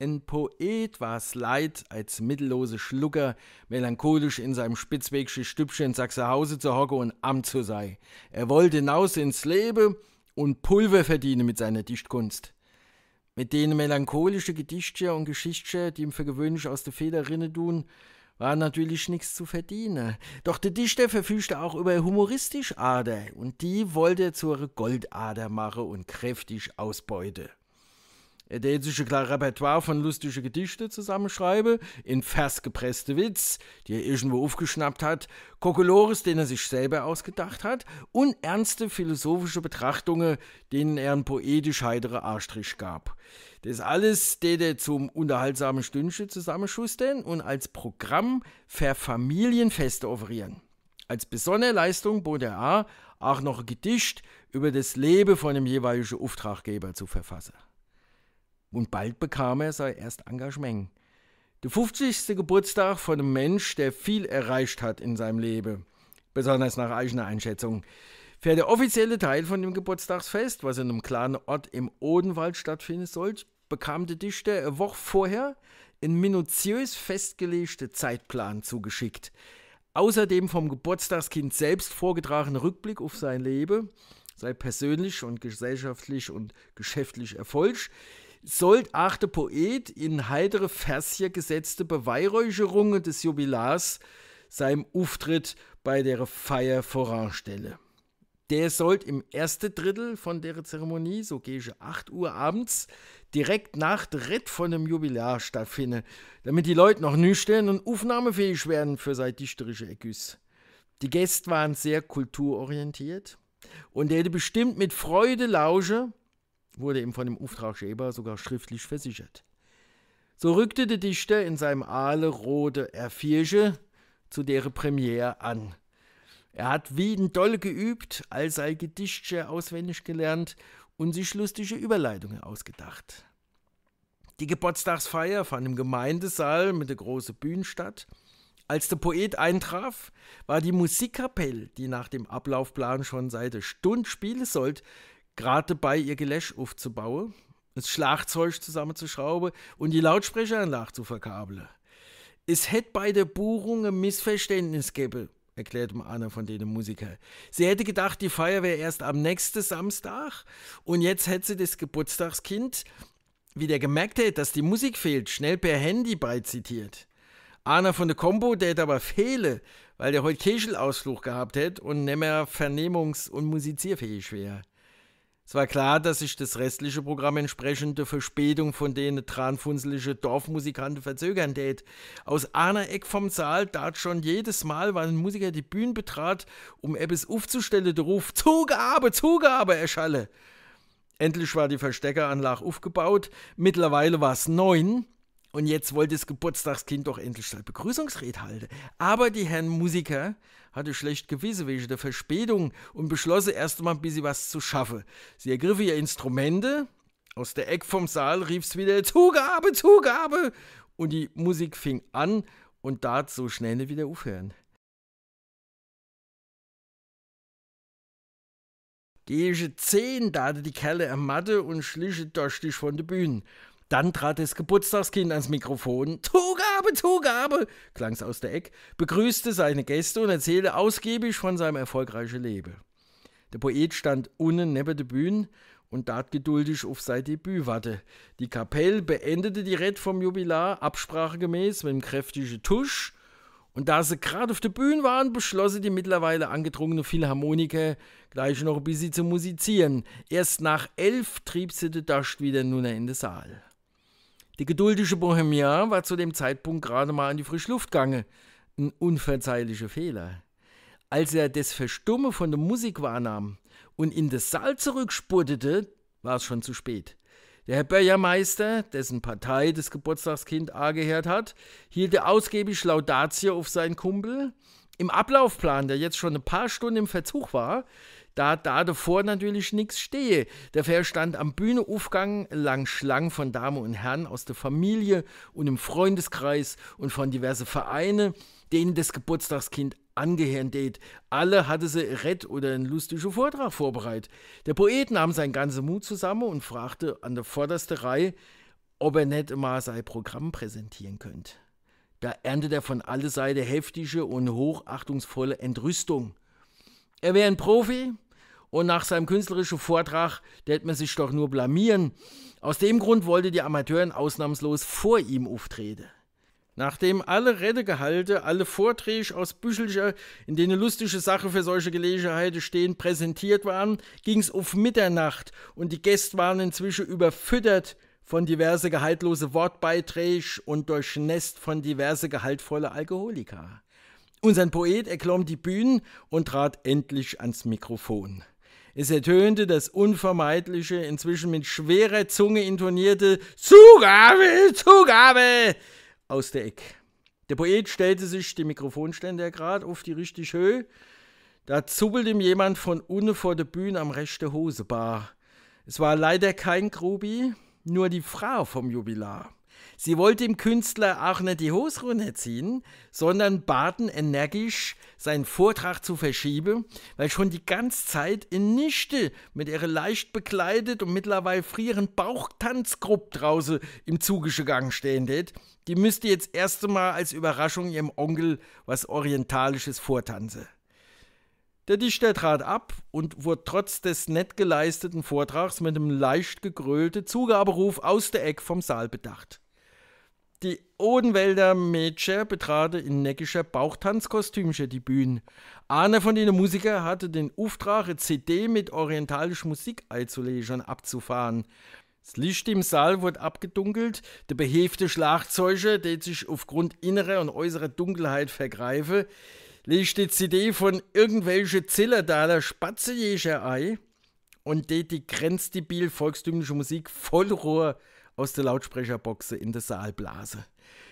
Ein Poet war's leid, als mittellose Schlucker melancholisch in seinem spitzwegsche Stübchen Sachsenhause zu hocke und amt zu sei. Er wollte hinaus ins Leben und Pulver verdiene mit seiner Dichtkunst. Mit denen melancholische Gedichte und Geschichten, die ihm für gewöhnlich aus der Feder rinne tun, war natürlich nichts zu verdienen. Doch der Dichter verfügte auch über humoristische Ader und die wollte er zur Goldader machen und kräftig ausbeute der sich ein Repertoire von lustigen Gedichten zusammenschreibe, in Vers gepresste Witz, die er irgendwo aufgeschnappt hat, Kokolores, den er sich selber ausgedacht hat, und ernste philosophische Betrachtungen, denen er einen poetisch heitere Arschtrich gab. Das alles, der er zum unterhaltsamen Stündchen zusammenschustern und als Programm für Familienfeste offerieren. Als besondere Leistung bot er auch noch ein Gedicht über das Leben von dem jeweiligen Auftraggeber zu verfassen. Und bald bekam er sein erst Engagement. Der 50. Geburtstag von einem Mensch, der viel erreicht hat in seinem Leben, besonders nach eigener Einschätzung. Für der offizielle Teil von dem Geburtstagsfest, was in einem kleinen Ort im Odenwald stattfinden sollte, bekam der Dichter eine Woche vorher einen minutiös festgelegten Zeitplan zugeschickt. Außerdem vom Geburtstagskind selbst vorgetragenen Rückblick auf sein Leben, sei persönlich und gesellschaftlich und geschäftlich erfolgreich sollt achte Poet in heitere Versje gesetzte Beweihräucherungen des Jubilars seinem Auftritt bei der Feier voranstelle. Der sollt im ersten Drittel von der Zeremonie, so gehe ich 8 Uhr abends, direkt nach dem Ritt von dem Jubilar stattfinden, damit die Leute noch nüchtern und aufnahmefähig werden für seine dichterische Ergüss. Die Gäste waren sehr kulturorientiert und der bestimmt mit Freude lausche, wurde ihm von dem Auftraggeber sogar schriftlich versichert. So rückte der Dichter in seinem Aale Rode Erfirche zu deren Premiere an. Er hat wie ein Doll geübt, all sein Gedichtchen auswendig gelernt und sich lustige Überleitungen ausgedacht. Die Geburtstagsfeier fand im Gemeindesaal mit der großen Bühne statt. Als der Poet eintraf, war die Musikkapelle, die nach dem Ablaufplan schon seit der Stunde spielen sollte, gerade dabei, ihr Geläsch aufzubauen, das Schlagzeug zusammenzuschrauben und die Lautsprecheranlage zu verkabeln. Es hätte bei der Buchung ein Missverständnis gegeben, erklärte einer von den Musikern. Sie hätte gedacht, die Feier wäre erst am nächsten Samstag und jetzt hätte sie das Geburtstagskind, wie der gemerkt hätte, dass die Musik fehlt, schnell per Handy beizitiert. Einer von der Combo, der hätte aber fehle, weil der heute Keschelausflug gehabt hätte und nicht mehr vernehmungs- und musizierfähig wäre. Es war klar, dass sich das restliche Programm entsprechend der Verspätung von denen tranfunselige Dorfmusikanten verzögern tät. Aus einer Eck vom Saal tat schon jedes Mal, wenn ein Musiker die Bühne betrat, um etwas aufzustellen, der Ruf Zugabe, Zugabe erschalle. Endlich war die Versteckeranlage aufgebaut. Mittlerweile war es neun und jetzt wollte das Geburtstagskind doch endlich seine Begrüßungsred halten. Aber die Herren Musiker hatte schlecht gewisse wegen der Verspätung und beschlossen erst einmal ein bisschen was zu schaffen. Sie ergriffen ihr Instrumente, aus der Eck vom Saal rief es wieder Zugabe, Zugabe und die Musik fing an und tat so schnell nicht wieder aufhören. Gehe ich zehn date die Kerle am Matte und schlichen durch dich von der Bühne. Dann trat das Geburtstagskind ans Mikrofon. Zugabe, Zugabe, klang es aus der Eck, begrüßte seine Gäste und erzählte ausgiebig von seinem erfolgreichen Leben. Der Poet stand unten neben der Bühne und tat geduldig auf sein Debüt warte. Die Kapelle beendete die Rett vom Jubilar absprachegemäß mit einem kräftigen Tusch. Und da sie gerade auf der Bühne waren, beschlossen die mittlerweile angedrungene Philharmoniker gleich noch ein bisschen zu musizieren. Erst nach elf trieb sie den Dascht wieder nun in den Saal. Der geduldige Bohemian war zu dem Zeitpunkt gerade mal an die frische Luft gegangen. Ein unverzeihlicher Fehler. Als er das Verstumme von der Musik wahrnahm und in das Saal zurückspurtete, war es schon zu spät. Der Herr Bürgermeister, dessen Partei das Geburtstagskind angehört hat, hielt er ausgiebig Laudatio auf seinen Kumpel. Im Ablaufplan, der jetzt schon ein paar Stunden im Verzug war, da da davor natürlich nichts stehe. Daher stand am Bühneaufgang lang Schlang von Damen und Herren aus der Familie und im Freundeskreis und von diverse Vereine, denen das Geburtstagskind angehören tät. Alle hatte sie Rett oder einen lustigen Vortrag vorbereitet. Der Poet nahm seinen ganzen Mut zusammen und fragte an der vordersten Reihe, ob er nicht mal sein Programm präsentieren könnte. Da erntete er von alle Seiten heftige und hochachtungsvolle Entrüstung. Er wäre ein Profi, und nach seinem künstlerischen Vortrag der hätte man sich doch nur blamieren. Aus dem Grund wollte die Amateuren ausnahmslos vor ihm auftreten. Nachdem alle Redegehalte, alle Vorträge aus Büchelscher, in denen lustige Sachen für solche Gelegenheiten stehen, präsentiert waren, ging es auf Mitternacht und die Gäste waren inzwischen überfüttert von diverse gehaltlose Wortbeiträge und durchnässt von diverse gehaltvolle Alkoholika. Unser Poet erklomm die Bühnen und trat endlich ans Mikrofon. Es ertönte das unvermeidliche, inzwischen mit schwerer Zunge intonierte Zugabe, Zugabe aus der Eck. Der Poet stellte sich den Mikrofonständer gerade auf die richtige Höhe. Da zuppelte ihm jemand von unten vor der Bühne am rechten Hosebar. Es war leider kein Grubi, nur die Frau vom Jubilar. Sie wollte dem Künstler auch nicht die Hose runterziehen, sondern baten energisch, seinen Vortrag zu verschieben, weil schon die ganze Zeit in Nichte mit ihrer leicht bekleidet und mittlerweile frieren Bauchtanzgruppe draußen im zugische gegangen stehen hätte. Die müsste jetzt erst Mal als Überraschung ihrem Onkel was Orientalisches vortanzen. Der Dichter trat ab und wurde trotz des nett geleisteten Vortrags mit einem leicht gegrölten Zugaberuf aus der Eck vom Saal bedacht. Die Odenwälder Mädchen betraten in neckischer Bauchtanzkostümchen die Bühnen. Einer von den Musikern hatte den Auftrag, eine CD mit orientalischer Musik einzulegen und abzufahren. Das Licht im Saal wurde abgedunkelt, der behäfte Schlagzeuger, der sich aufgrund innerer und äußerer Dunkelheit vergreife, legt die CD von irgendwelchen Zillerdaler Spatzejäger ein und det die grenzdebil volkstümliche Musik voll Rohr aus der Lautsprecherboxe in der Saal blase.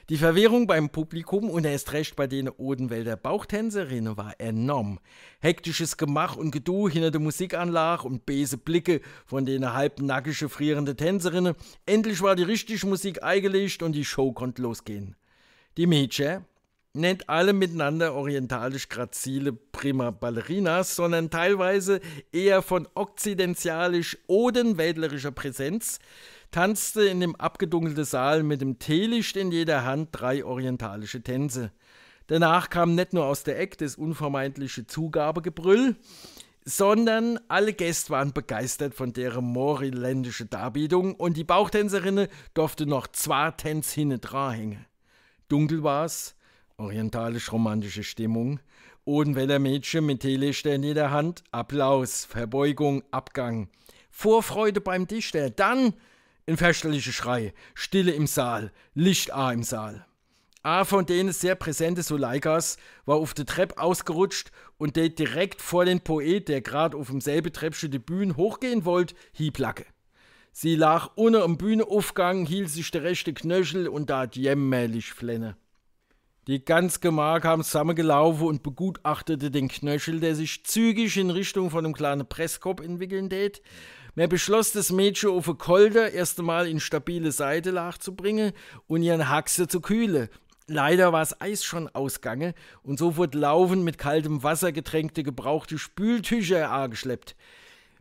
Die Verwirrung beim Publikum und erst recht bei den Odenwälder Bauchtänzerinnen war enorm. Hektisches Gemach und Gedu hinter der Musikanlage und böse Blicke von den halbnackische frierende Tänzerinnen. Endlich war die richtige Musik eingelegt und die Show konnte losgehen. Die Mädchen, nicht alle miteinander orientalisch grazile Prima Ballerinas, sondern teilweise eher von okzidentialisch odenwäldlerischer Präsenz, tanzte in dem abgedunkelten Saal mit dem Teelicht in jeder Hand drei orientalische Tänze. Danach kam nicht nur aus der Eck das unvermeidliche Zugabegebrüll, sondern alle Gäste waren begeistert von deren moriländische Darbietung und die Bauchtänzerinne durfte noch zwei Tänze hinne dranhängen. Dunkel war's, orientalisch-romantische Stimmung, Odenwälder-Mädchen mit Teelichter in jeder Hand, Applaus, Verbeugung, Abgang, Vorfreude beim Dichter, dann ein fürchterlicher Schrei, Stille im Saal, Licht A im Saal. A von denen sehr präsente Suleikas war auf der Treppe ausgerutscht und der direkt vor den Poet, der gerade auf demselben Treppchen die Bühne hochgehen wollte, hieb Lacke. Sie lag unter dem Bühneaufgang, hielt sich der rechte Knöchel und tat jämmerlich flenne. Die ganz Gemar kam zusammengelaufen und begutachtete den Knöchel, der sich zügig in Richtung von einem kleinen Presskopf entwickeln tät. Man beschloss, das Mädchen auf den Kolder erst einmal in stabile Seite zu bringen und ihren Haxe zu kühlen. Leider war das Eis schon ausgange und so wurde laufend mit kaltem Wasser getränkte gebrauchte Spültücher angeschleppt.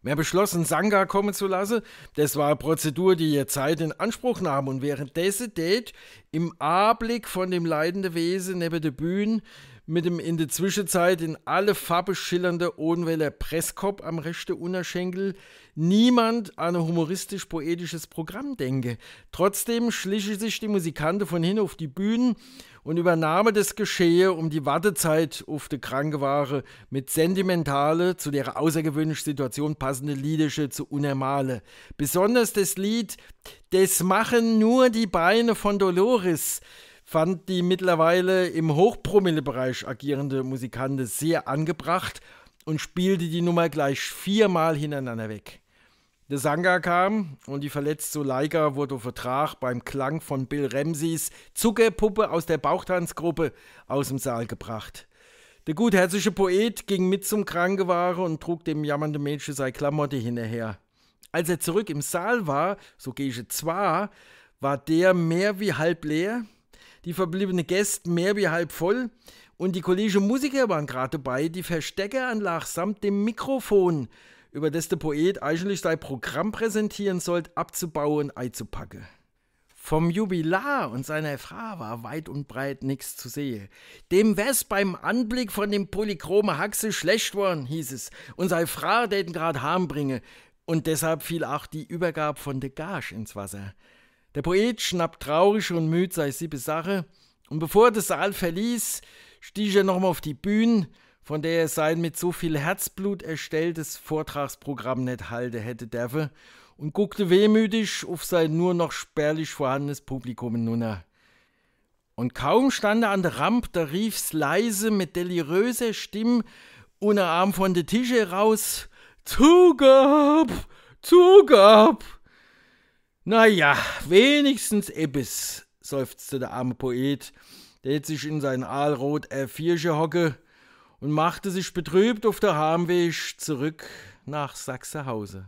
Wir beschlossen, Sanga kommen zu lassen. Das war eine Prozedur, die ihr Zeit in Anspruch nahm. Und währenddessen tät im Ablick von dem leidenden Wesen neben der Bühne mit dem in der Zwischenzeit in alle Farbe schillernde Odenweller Presskopf am rechten Unterschenkel niemand an ein humoristisch-poetisches Programm denke. Trotzdem schliche sich die Musikante von hin auf die Bühnen und übernahme das Geschehe um die Wartezeit auf die Krankeware mit sentimentale, zu der außergewöhnlichen Situation passende Liedische zu unermale. Besonders das Lied Des machen nur die Beine von Dolores fand die mittlerweile im Hochpromillebereich agierende Musikante sehr angebracht und spielte die Nummer gleich viermal hintereinander weg. Der Sanga kam und die verletzte Leica wurde auf Vertrag beim Klang von Bill Ramseys Zuckerpuppe aus der Bauchtanzgruppe aus dem Saal gebracht. Der gutherzige Poet ging mit zum Krankenware und trug dem jammernden Mädchen seine Klamotte hinterher. Als er zurück im Saal war, so gehe ich zwar, war der mehr wie halb leer die verbliebenen Gäste mehr wie halb voll und die Kollegen Musiker waren gerade dabei, die Versteckeranlage samt dem Mikrofon, über das der Poet eigentlich sein Programm präsentieren sollte, abzubauen einzupacken. Vom Jubilar und seiner Frau war weit und breit nichts zu sehen. Dem wär's beim Anblick von dem polychrome Haxe schlecht worden, hieß es, und sei Frau täten gerade harm bringe. Und deshalb fiel auch die Übergabe von de Gage ins Wasser. Der Poet schnappt traurig und müd seine siebe Sache, und bevor er den Saal verließ, stieg er nochmal auf die Bühne, von der er sein mit so viel Herzblut erstelltes Vortragsprogramm nicht halte hätte dürfen, und guckte wehmütig auf sein nur noch spärlich vorhandenes Publikum hinunter. Und kaum stand er an der Ramp, da rief's leise mit deliröser Stimme ohne Arm von der Tische raus: Zugab! Zugab! Naja, wenigstens Ebbis, seufzte der arme Poet, der sich in sein aalrot R4 hocke und machte sich betrübt auf der Harmweg zurück nach Sachsehause.